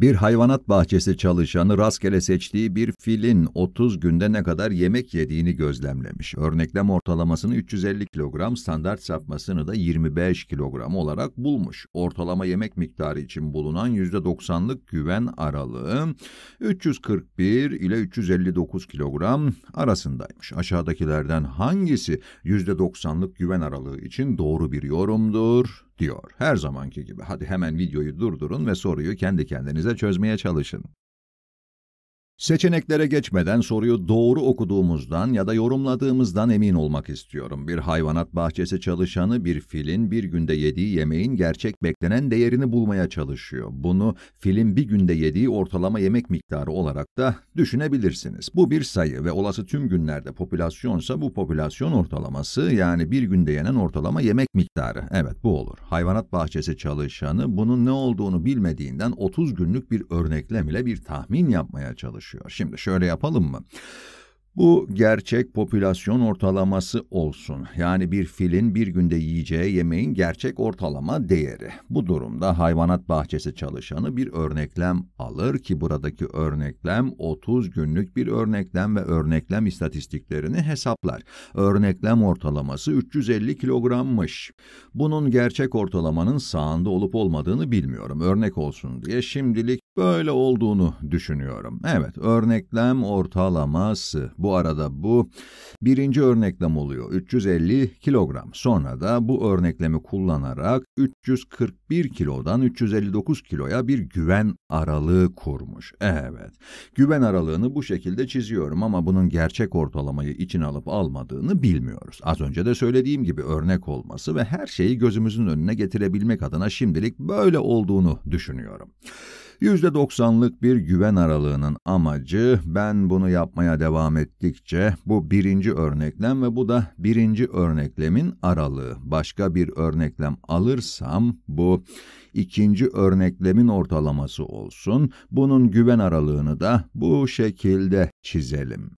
Bir hayvanat bahçesi çalışanı rastgele seçtiği bir filin 30 günde ne kadar yemek yediğini gözlemlemiş. Örneklem ortalamasını 350 kilogram, standart sapmasını da 25 kilogram olarak bulmuş. Ortalama yemek miktarı için bulunan %90'lık güven aralığı 341 ile 359 kilogram arasındaymış. Aşağıdakilerden hangisi %90'lık güven aralığı için doğru bir yorumdur? diyor. Her zamanki gibi hadi hemen videoyu durdurun ve soruyu kendi kendinize çözmeye çalışın. Seçeneklere geçmeden soruyu doğru okuduğumuzdan ya da yorumladığımızdan emin olmak istiyorum. Bir hayvanat bahçesi çalışanı bir filin bir günde yediği yemeğin gerçek beklenen değerini bulmaya çalışıyor. Bunu filin bir günde yediği ortalama yemek miktarı olarak da düşünebilirsiniz. Bu bir sayı ve olası tüm günlerde popülasyonsa bu popülasyon ortalaması yani bir günde yenen ortalama yemek miktarı. Evet bu olur. Hayvanat bahçesi çalışanı bunun ne olduğunu bilmediğinden 30 günlük bir örneklem ile bir tahmin yapmaya çalışıyor çalışıyor. Şimdi şöyle yapalım mı? Bu gerçek popülasyon ortalaması olsun. Yani bir filin bir günde yiyeceği yemeğin gerçek ortalama değeri. Bu durumda hayvanat bahçesi çalışanı bir örneklem alır ki buradaki örneklem 30 günlük bir örneklem ve örneklem istatistiklerini hesaplar. Örneklem ortalaması 350 kilogrammış. Bunun gerçek ortalamanın sağında olup olmadığını bilmiyorum. Örnek olsun diye şimdilik Böyle olduğunu düşünüyorum. Evet, örneklem ortalaması. Bu arada bu birinci örneklem oluyor. 350 kilogram. Sonra da bu örneklemi kullanarak 341 kilodan 359 kiloya bir güven aralığı kurmuş. Evet, güven aralığını bu şekilde çiziyorum ama bunun gerçek ortalamayı içine alıp almadığını bilmiyoruz. Az önce de söylediğim gibi örnek olması ve her şeyi gözümüzün önüne getirebilmek adına şimdilik böyle olduğunu düşünüyorum. %90'lık bir güven aralığının amacı ben bunu yapmaya devam ettikçe bu birinci örneklem ve bu da birinci örneklemin aralığı. Başka bir örneklem alırsam bu ikinci örneklemin ortalaması olsun. Bunun güven aralığını da bu şekilde çizelim.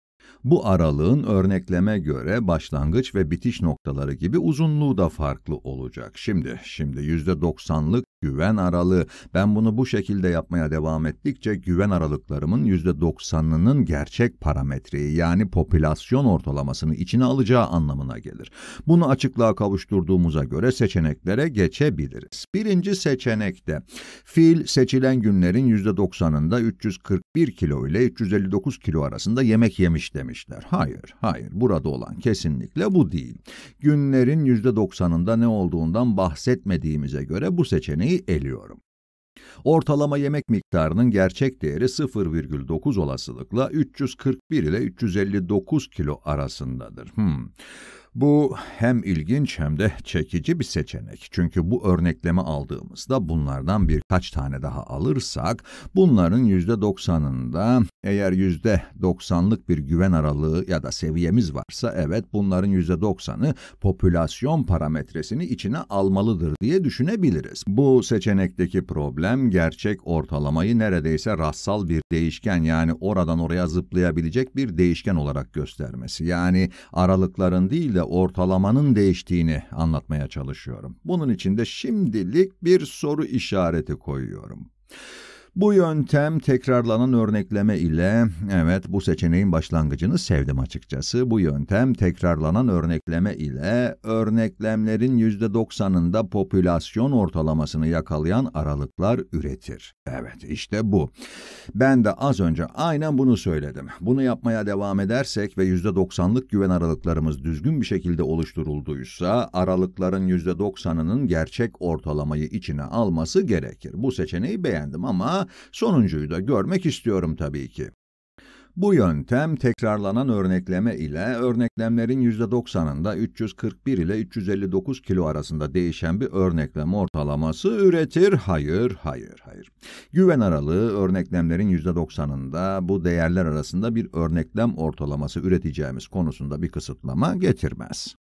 Bu aralığın örnekleme göre başlangıç ve bitiş noktaları gibi uzunluğu da farklı olacak. Şimdi, şimdi %90'lık güven aralığı. Ben bunu bu şekilde yapmaya devam ettikçe güven aralıklarımın %90'ının gerçek parametreyi yani popülasyon ortalamasını içine alacağı anlamına gelir. Bunu açıklığa kavuşturduğumuza göre seçeneklere geçebiliriz. Birinci seçenekte fil seçilen günlerin %90'ında 341 kilo ile 359 kilo arasında yemek yemiş demişler. Hayır, hayır. Burada olan kesinlikle bu değil. Günlerin %90'ında ne olduğundan bahsetmediğimize göre bu seçeneği örneği eliyorum. Ortalama yemek miktarının gerçek değeri 0,9 olasılıkla 341 ile 359 kilo arasındadır. Hmm. Bu hem ilginç hem de çekici bir seçenek. Çünkü bu örnekleme aldığımızda bunlardan birkaç tane daha alırsak bunların %90'ında eğer %90'lık bir güven aralığı ya da seviyemiz varsa evet bunların %90'ı popülasyon parametresini içine almalıdır diye düşünebiliriz. Bu seçenekteki problem gerçek ortalamayı neredeyse rastsal bir değişken yani oradan oraya zıplayabilecek bir değişken olarak göstermesi. Yani aralıkların değil de de ortalamanın değiştiğini anlatmaya çalışıyorum. Bunun için de şimdilik bir soru işareti koyuyorum. Bu yöntem tekrarlanan örnekleme ile, evet bu seçeneğin başlangıcını sevdim açıkçası. Bu yöntem tekrarlanan örnekleme ile örneklemlerin %90'ında popülasyon ortalamasını yakalayan aralıklar üretir. Evet işte bu. Ben de az önce aynen bunu söyledim. Bunu yapmaya devam edersek ve %90'lık güven aralıklarımız düzgün bir şekilde oluşturulduysa aralıkların %90'ının gerçek ortalamayı içine alması gerekir. Bu seçeneği beğendim ama sonuncuyu da görmek istiyorum tabii ki. Bu yöntem tekrarlanan örnekleme ile örneklemlerin %90'ında 341 ile 359 kilo arasında değişen bir örneklem ortalaması üretir. Hayır, hayır, hayır. Güven aralığı örneklemlerin %90'ında bu değerler arasında bir örneklem ortalaması üreteceğimiz konusunda bir kısıtlama getirmez.